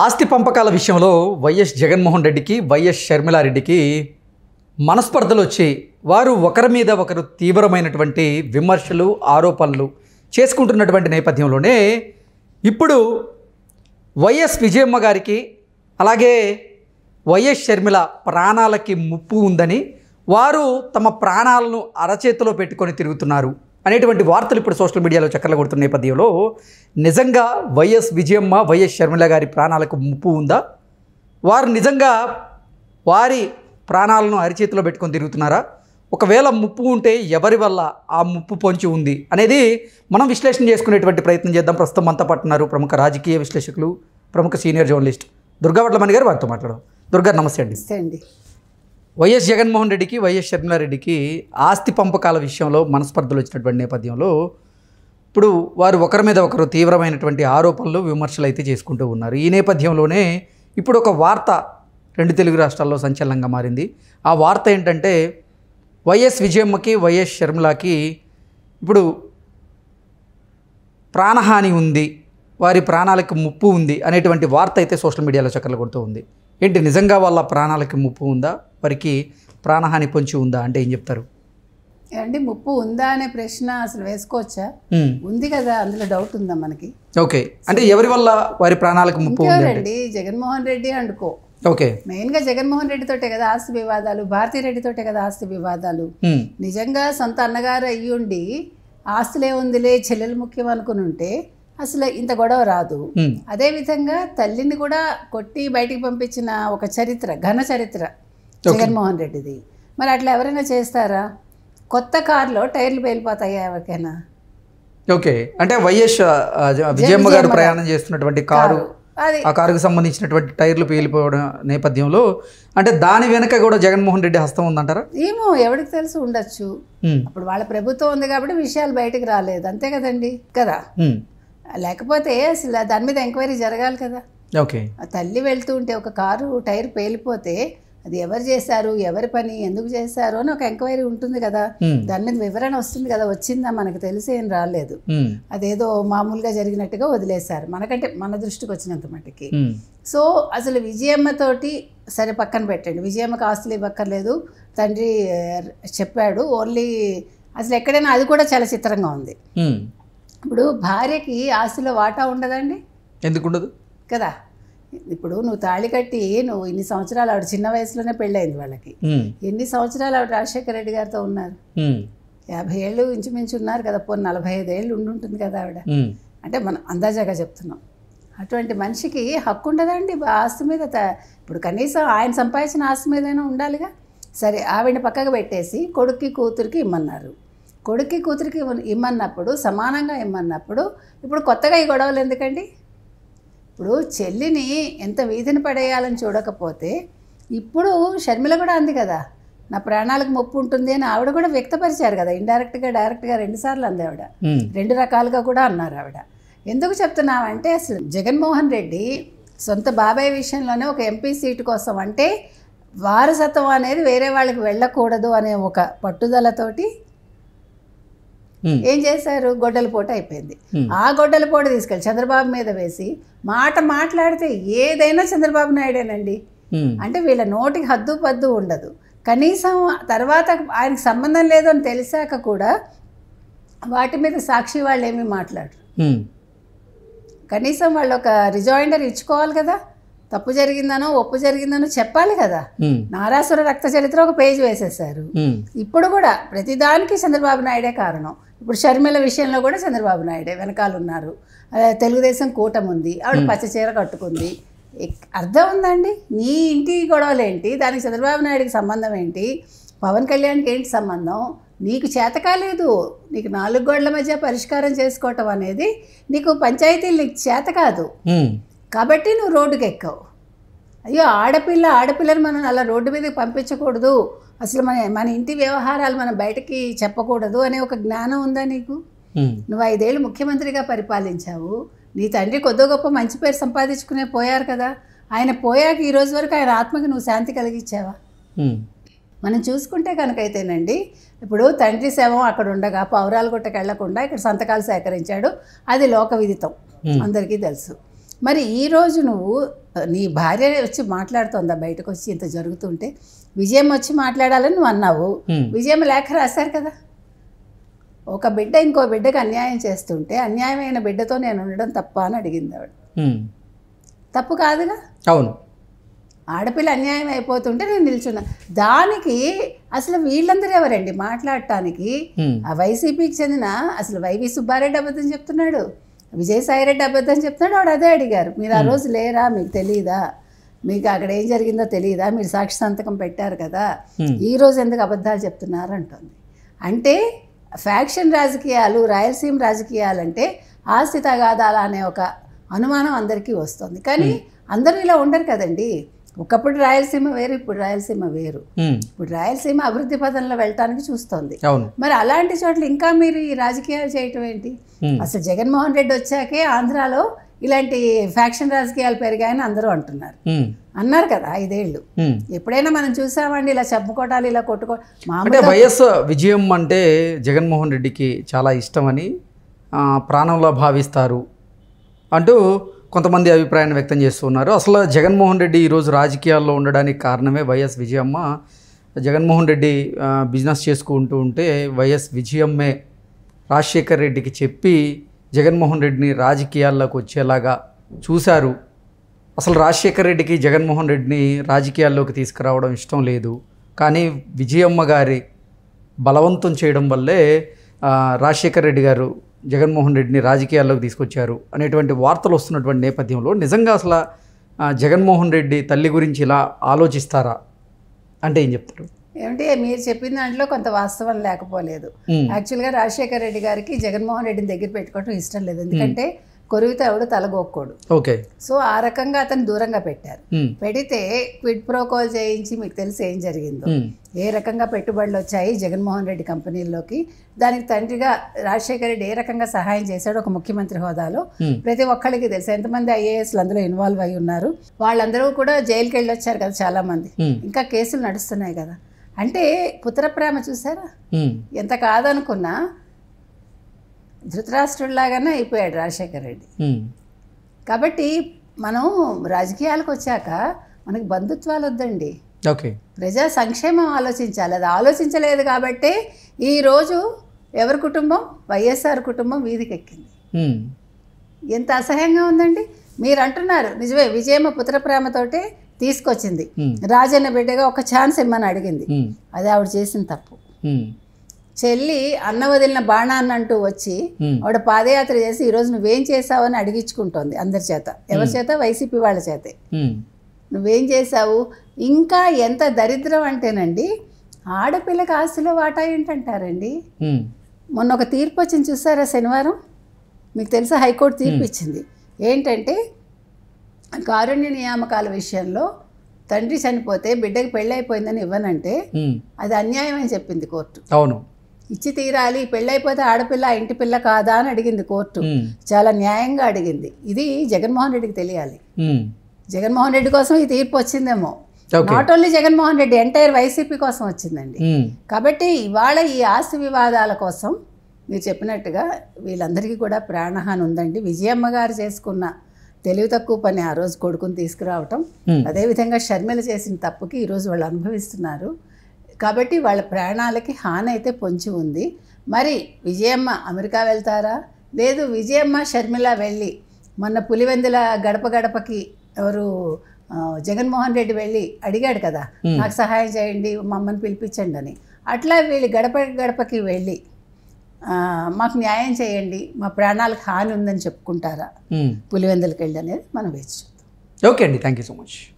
ఆస్తి పంపకాల విషయంలో వైఎస్ జగన్మోహన్ రెడ్డికి వైఎస్ షర్మిలారెడ్డికి మనస్పర్ధలు వచ్చి వారు ఒకరి మీద ఒకరు తీవ్రమైనటువంటి విమర్శలు ఆరోపణలు చేసుకుంటున్నటువంటి నేపథ్యంలోనే ఇప్పుడు వైఎస్ విజయమ్మ గారికి అలాగే వైఎస్ షర్మిల ప్రాణాలకి ముప్పు ఉందని వారు తమ ప్రాణాలను అరచేతిలో పెట్టుకొని తిరుగుతున్నారు అనేటువంటి వార్తలు ఇప్పుడు సోషల్ మీడియాలో చక్కర్లు కొడుతున్న నేపథ్యంలో నిజంగా వైఎస్ విజయమ్మ వైఎస్ షర్మిల గారి ప్రాణాలకు ముప్పు ఉందా వారు నిజంగా వారి ప్రాణాలను అరిచేతిలో పెట్టుకొని తిరుగుతున్నారా ఒకవేళ ముప్పు ఉంటే ఎవరి వల్ల ఆ ముప్పు పొంచి ఉంది అనేది మనం విశ్లేషణ చేసుకునేటువంటి ప్రయత్నం చేద్దాం ప్రస్తుతం అంతా పట్టున్నారు ప్రముఖ రాజకీయ విశ్లేషకులు ప్రముఖ సీనియర్ జర్నలిస్ట్ దుర్గావట్లమణి గారు వారితో మాట్లాడడం దుర్గా నమస్తే అండి నమస్తే అండి వైఎస్ జగన్మోహన్ రెడ్డికి వైఎస్ రెడ్డికి ఆస్తి పంపకాల విషయంలో మనస్పర్ధలు వచ్చినటువంటి నేపథ్యంలో ఇప్పుడు వారు ఒకరి మీద ఒకరు తీవ్రమైనటువంటి ఆరోపణలు విమర్శలు అయితే చేసుకుంటూ ఉన్నారు ఈ నేపథ్యంలోనే ఇప్పుడు ఒక వార్త రెండు తెలుగు రాష్ట్రాల్లో సంచలనంగా మారింది ఆ వార్త ఏంటంటే వైఎస్ విజయమ్మకి వైఎస్ షర్మిలాకి ఇప్పుడు ప్రాణహాని ఉంది వారి ప్రాణాలకు ముప్పు ఉంది అనేటువంటి వార్త అయితే సోషల్ మీడియాలో చక్కర్లు కొడుతూ ఉంది ఏంటి నిజంగా వాళ్ళ ప్రాణాలకి ముప్పు ఉందా వారికి ప్రాణహాని పొంచి ఉందా అంటే ఏం చెప్తారు అండి ముప్పు ఉందా అనే ప్రశ్న అసలు వేసుకోవచ్చా ఉంది కదా అందులో డౌట్ ఉందా మనకి ఓకే అంటే ఎవరి వల్ల వారి ప్రాణాలకు ముప్పు అండి జగన్మోహన్ రెడ్డి అనుకో ఓకే మెయిన్ గా జగన్మోహన్ రెడ్డి తోటే కదా ఆస్తి వివాదాలు భారతీ రెడ్డి తోటే కదా ఆస్తి వివాదాలు నిజంగా సొంత అన్నగారు అయ్యుండి ఆస్తులే ఉందిలే చెల్లెలు ముఖ్యం అనుకుని ఉంటే అసలు ఇంత గొడవ రాదు అదే విధంగా తల్లిని కూడా కొట్టి బయటికి పంపించిన ఒక చరిత్ర ఘన చరిత్ర జగన్మోహన్ రెడ్డిది మరి అట్లా ఎవరైనా చేస్తారా కొత్త కార్లో టైర్లు పేలిపోతాయా ఎవరికైనా ఓకే అంటే వైఎస్ విజయమ్మ గారు ప్రయాణం చేస్తున్నటువంటి కారు ఆ కారుకు సంబంధించినటువంటి టైర్లు పేలిపోవడం నేపథ్యంలో అంటే దాని వెనక కూడా జగన్మోహన్ రెడ్డి హస్తం ఉందంటారా ఏమో ఎవరికి తెలిసి ఉండొచ్చు hmm. అప్పుడు వాళ్ళ ప్రభుత్వం ఉంది కాబట్టి విషయాలు బయటకు రాలేదు అంతే కదండి కదా hmm. లేకపోతే అసలు దాని మీద ఎంక్వైరీ జరగాలి కదా ఓకే తల్లి వెళ్తూ ఉంటే ఒక కారు టైర్ పేలిపోతే అది ఎవరు చేశారు ఎవరి పని ఎందుకు చేశారు అని ఒక ఎంక్వైరీ ఉంటుంది కదా దాని మీద వివరణ వస్తుంది కదా వచ్చిందా మనకు తెలిసి ఏం రాలేదు అదేదో మామూలుగా జరిగినట్టుగా వదిలేశారు మనకంటే మన దృష్టికి వచ్చినంత మట్టుకి సో అసలు విజయమ్మతోటి సరే పక్కన పెట్టండి విజయమ్మకి ఆస్తులు ఇవ్వక్కర్లేదు తండ్రి చెప్పాడు ఓన్లీ అసలు ఎక్కడైనా అది కూడా చాలా చిత్రంగా ఉంది ఇప్పుడు భార్యకి ఆస్తిలో వాటా ఉండదండి ఎందుకు ఉండదు కదా ఇప్పుడు నువ్వు తాళి కట్టి నువ్వు ఇన్ని సంవత్సరాలు ఆవిడ చిన్న వయసులోనే పెళ్ళైంది వాళ్ళకి ఎన్ని సంవత్సరాలు ఆవిడ రాజశేఖర రెడ్డి గారితో ఉన్నారు యాభై ఏళ్ళు ఇంచుమించు ఉన్నారు కదా పోనీ నలభై ఐదు ఏళ్ళు ఉండుంటుంది కదా ఆవిడ అంటే మనం అందాజాగా చెప్తున్నాం అటువంటి మనిషికి హక్కు ఉండదా అండి ఆస్తి మీద ఇప్పుడు కనీసం ఆయన సంపాదించిన ఆస్తి మీదైనా ఉండాలిగా సరే ఆవిడని పక్కకు పెట్టేసి కొడుక్కి కూతురికి ఇమ్మన్నారు కొడుక్కి కూతురికి ఇమ్మన్నప్పుడు సమానంగా ఇమ్మన్నప్పుడు ఇప్పుడు కొత్తగా ఈ గొడవలు ఎందుకండి ఇప్పుడు చెల్లిని ఎంత వీధిని పడేయాలని చూడకపోతే ఇప్పుడు షర్మిల కూడా అంది కదా నా ప్రాణాలకు ముప్పు ఉంటుంది అని ఆవిడ కూడా వ్యక్తపరిచారు కదా ఇండైరెక్ట్గా డైరెక్ట్గా రెండుసార్లు అంది ఆవిడ రెండు రకాలుగా కూడా అన్నారు ఆవిడ ఎందుకు చెప్తున్నామంటే అసలు జగన్మోహన్ రెడ్డి సొంత బాబాయ్ విషయంలోనే ఒక ఎంపీ సీటు కోసం అంటే వారసత్వం అనేది వేరే వాళ్ళకి వెళ్ళకూడదు అనే ఒక పట్టుదలతోటి Hmm. ఏం చేశారు గొడ్డల పోట అయిపోయింది hmm. ఆ గొడ్డల పోట తీసుకెళ్ళి చంద్రబాబు మీద వేసి మాట మాట్లాడితే ఏదైనా చంద్రబాబు నాయుడేనండి hmm. అంటే వీళ్ళ నోటికి హద్దు పద్దు ఉండదు కనీసం తర్వాత ఆయనకు సంబంధం లేదని తెలిసాక కూడా వాటి మీద సాక్షి వాళ్ళు ఏమీ మాట్లాడరు కనీసం వాళ్ళు ఒక రిజాయిండర్ ఇచ్చుకోవాలి కదా తప్పు జరిగిందనో ఒప్పు జరిగిందనో చెప్పాలి కదా నారాసుర రక్త చరిత్ర ఒక పేజ్ వేసేసారు ఇప్పుడు కూడా ప్రతిదానికి చంద్రబాబు నాయుడే కారణం ఇప్పుడు షర్మిల విషయంలో కూడా చంద్రబాబు నాయుడే వెనకాల ఉన్నారు తెలుగుదేశం కూటమి ఉంది ఆవిడ పచ్చ చీర కట్టుకుంది అర్థం ఉందండి నీ ఇంటి గొడవలేంటి దానికి చంద్రబాబు నాయుడికి సంబంధం ఏంటి పవన్ కళ్యాణ్కి ఏంటి సంబంధం నీకు చేత కాలేదు నీకు నాలుగు గోడల మధ్య పరిష్కారం చేసుకోవటం అనేది నీకు పంచాయతీలు నీకు చేత కాదు కాబట్టి నువ్వు రోడ్డుకి ఎక్కవు అయ్యో ఆడపిల్ల ఆడపిల్లని మనం అలా రోడ్డు మీదకి పంపించకూడదు అసలు మన మన ఇంటి వ్యవహారాలు మనం బయటకి చెప్పకూడదు అనే ఒక జ్ఞానం ఉందా నీకు నువ్వు ఐదేళ్ళు ముఖ్యమంత్రిగా పరిపాలించావు నీ తండ్రి కొద్దో గొప్ప మంచి పేరు సంపాదించుకునే పోయారు కదా ఆయన పోయాక ఈ రోజు వరకు ఆయన ఆత్మకి నువ్వు శాంతి కలిగించావా మనం చూసుకుంటే కనుకైతేనండి ఇప్పుడు తండ్రి శవం అక్కడ ఉండగా పౌరాలు గుట్టకు ఇక్కడ సంతకాలు సేకరించాడు అది లోక విదితం అందరికీ తెలుసు మరి ఈరోజు నువ్వు నీ భార్య వచ్చి మాట్లాడుతుందా బయటకు వచ్చి ఇంత జరుగుతుంటే విజయం వచ్చి మాట్లాడాలని నువ్వు అన్నావు విజయం లేఖ రాశారు కదా ఒక బిడ్డ ఇంకో బిడ్డకు అన్యాయం చేస్తుంటే అన్యాయమైన బిడ్డతో నేను ఉండడం తప్ప అని అడిగింది ఆవిడ తప్పు కాదుగా అవును ఆడపిల్ల అన్యాయం అయిపోతుంటే నేను నిల్చున్నా దానికి అసలు వీళ్ళందరూ ఎవరండి మాట్లాడటానికి ఆ వైసీపీకి చెందిన అసలు వైవి సుబ్బారెడ్డి అబద్ధం చెప్తున్నాడు విజయసాయిరెడ్డి అబద్ధం చెప్తున్నాడు వాడు అదే అడిగారు మీరు ఆ రోజు లేరా మీకు తెలియదా మీకు అక్కడ ఏం జరిగిందో తెలియదా మీరు సాక్షి సంతకం పెట్టారు కదా ఈ రోజు ఎందుకు అబద్ధాలు చెప్తున్నారు అంటుంది అంటే ఫ్యాక్షన్ రాజకీయాలు రాయలసీమ రాజకీయాలంటే ఆస్తి తగాదాల అనే ఒక అనుమానం అందరికీ వస్తుంది కానీ అందరూ ఇలా ఉండరు కదండి ఒకప్పుడు రాయలసీమ వేరు ఇప్పుడు రాయలసీమ వేరు ఇప్పుడు రాయలసీమ అభివృద్ధి పదంలో వెళ్ళటానికి చూస్తోంది మరి అలాంటి చోట్ల ఇంకా మీరు ఈ రాజకీయాలు చేయటం ఏంటి అసలు జగన్మోహన్ రెడ్డి వచ్చాకే ఆంధ్రాలో ఇలాంటి ఫ్యాక్షన్ రాజకీయాలు పెరిగాయని అందరూ అంటున్నారు అన్నారు కదా ఐదేళ్లు ఎప్పుడైనా మనం చూసామండి ఇలా చెప్పుకోవటాలు ఇలా కొట్టుకో అంటే వైఎస్ విజయం అంటే జగన్మోహన్ రెడ్డికి చాలా ఇష్టమని ప్రాణంలో భావిస్తారు అంటూ కొంతమంది అభిప్రాయాన్ని వ్యక్తం చేస్తున్నారు అసలు జగన్మోహన్ రెడ్డి ఈరోజు రాజకీయాల్లో ఉండడానికి కారణమే వైఎస్ విజయమ్మ జగన్మోహన్ రెడ్డి బిజినెస్ చేసుకుంటూ ఉంటే వైఎస్ విజయమ్మే రాజశేఖర్ రెడ్డికి చెప్పి జగన్మోహన్ రెడ్డిని రాజకీయాల్లోకి వచ్చేలాగా చూశారు అసలు రాజశేఖర్ రెడ్డికి జగన్మోహన్ రెడ్డిని రాజకీయాల్లోకి తీసుకురావడం ఇష్టం లేదు కానీ విజయమ్మ గారి బలవంతం చేయడం వల్లే రాజశేఖర్ రెడ్డి గారు జగన్మోహన్ రెడ్డిని రాజకీయాల్లోకి తీసుకొచ్చారు అనేటువంటి వార్తలు వస్తున్నటువంటి నేపథ్యంలో నిజంగా అసలు జగన్మోహన్ రెడ్డి తల్లి గురించి ఇలా ఆలోచిస్తారా అంటే ఏం చెప్తారు ఏమంటే మీరు చెప్పిన దాంట్లో కొంత వాస్తవం లేకపోలేదు యాక్చువల్గా రాజశేఖర రెడ్డి గారికి జగన్మోహన్ రెడ్డిని దగ్గర పెట్టుకోవడం ఇష్టం లేదు ఎందుకంటే కొరివితే ఎవడు తలగొక్కోడు ఓకే సో ఆ రకంగా అతను దూరంగా పెట్టారు పెడితే క్విడ్ ప్రోకోల్ చేయించి మీకు తెలిసి ఏం జరిగిందో ఏ రకంగా పెట్టుబడులు వచ్చాయి జగన్మోహన్ రెడ్డి కంపెనీల్లోకి దానికి తండ్రిగా రాజశేఖర రెడ్డి ఏ రకంగా సహాయం చేశాడు ఒక ముఖ్యమంత్రి హోదాలో ప్రతి ఒక్కళ్ళకి తెలుసు ఎంతమంది ఐఏఎస్లు అందులో ఇన్వాల్వ్ అయి ఉన్నారు వాళ్ళందరూ కూడా జైలుకి వెళ్ళి వచ్చారు కదా చాలా మంది ఇంకా కేసులు నడుస్తున్నాయి కదా అంటే పుత్ర ప్రేమ చూసారా ఎంత కాదనుకున్నా లాగానే అయిపోయాడు రాజశేఖర రెడ్డి కాబట్టి మనం రాజకీయాలకు వచ్చాక మనకి బంధుత్వాలు వద్దండి ఓకే ప్రజా సంక్షేమం ఆలోచించాలి అది ఆలోచించలేదు కాబట్టి ఈరోజు ఎవరి కుటుంబం వైఎస్ఆర్ కుటుంబం వీధికి ఎక్కింది ఎంత అసహ్యంగా ఉందండి మీరు అంటున్నారు నిజమే విజయమ్మ ప్రేమతోటి తీసుకొచ్చింది రాజన్న బిడ్డగా ఒక ఛాన్స్ ఇమ్మని అడిగింది అది ఆవిడ చేసిన తప్పు చెల్లి అన్న వదిలిన బాణాన్నంటూ వచ్చి ఆవిడ పాదయాత్ర చేసి ఈరోజు నువ్వేం చేసావని అడిగించుకుంటోంది అందరి చేత ఎవరి చేత వైసీపీ వాళ్ళ చేతే నువ్వేం చేసావు ఇంకా ఎంత దరిద్రం అంటేనండి ఆడపిల్లకి ఆస్తులు వాటా ఏంటంటారండి మొన్న ఒక తీర్పు వచ్చింది చూసారా శనివారం మీకు తెలుసా హైకోర్టు తీర్పు ఇచ్చింది ఏంటంటే కారుణ్య నియామకాల విషయంలో తండ్రి చనిపోతే బిడ్డకి పెళ్ళి అయిపోయిందని ఇవ్వనంటే అది అన్యాయం అని చెప్పింది కోర్టు అవును ఇచ్చి తీరాలి పెళ్ళైపోతే ఆడపిల్ల ఇంటి పిల్ల కాదా అని అడిగింది కోర్టు చాలా న్యాయంగా అడిగింది ఇది జగన్మోహన్ రెడ్డికి తెలియాలి జగన్మోహన్ రెడ్డి కోసం ఈ తీర్పు వచ్చిందేమో not only Jaganmohan Reddy entire YCP కోసం వచ్చిందండి కాబట్టి ఇవాళ ఈ ఆస్తి వివాదాల కోసం మీరు చెప్పినట్టుగా వీళ్ళందరికీ కూడా ప్రాణహాని ఉందండి విజయమ్మ గారు చేసుకున్న తెలివి తక్కువ పని ఆ రోజు కొడుకుని తీసుకురావటం అదేవిధంగా షర్మిల చేసిన తప్పుకి ఈరోజు వాళ్ళు అనుభవిస్తున్నారు కాబట్టి వాళ్ళ ప్రాణాలకి హాని అయితే పొంచి ఉంది మరి విజయమ్మ అమెరికా వెళ్తారా లేదు విజయమ్మ షర్మిల వెళ్ళి మొన్న పులివెందుల గడప గడపకి ఎవరు జగన్మోహన్ రెడ్డి వెళ్ళి అడిగాడు కదా నాకు సహాయం చేయండి మమ్మల్ని పిలిపించండి అని అట్లా వీళ్ళు గడప గడపకి వెళ్ళి మాకు న్యాయం చేయండి మా ప్రాణాలకు హాని ఉందని చెప్పుకుంటారా పులివెందులకి వెళ్ళి అనేది మనం వేచి ఓకే అండి థ్యాంక్ యూ సో మచ్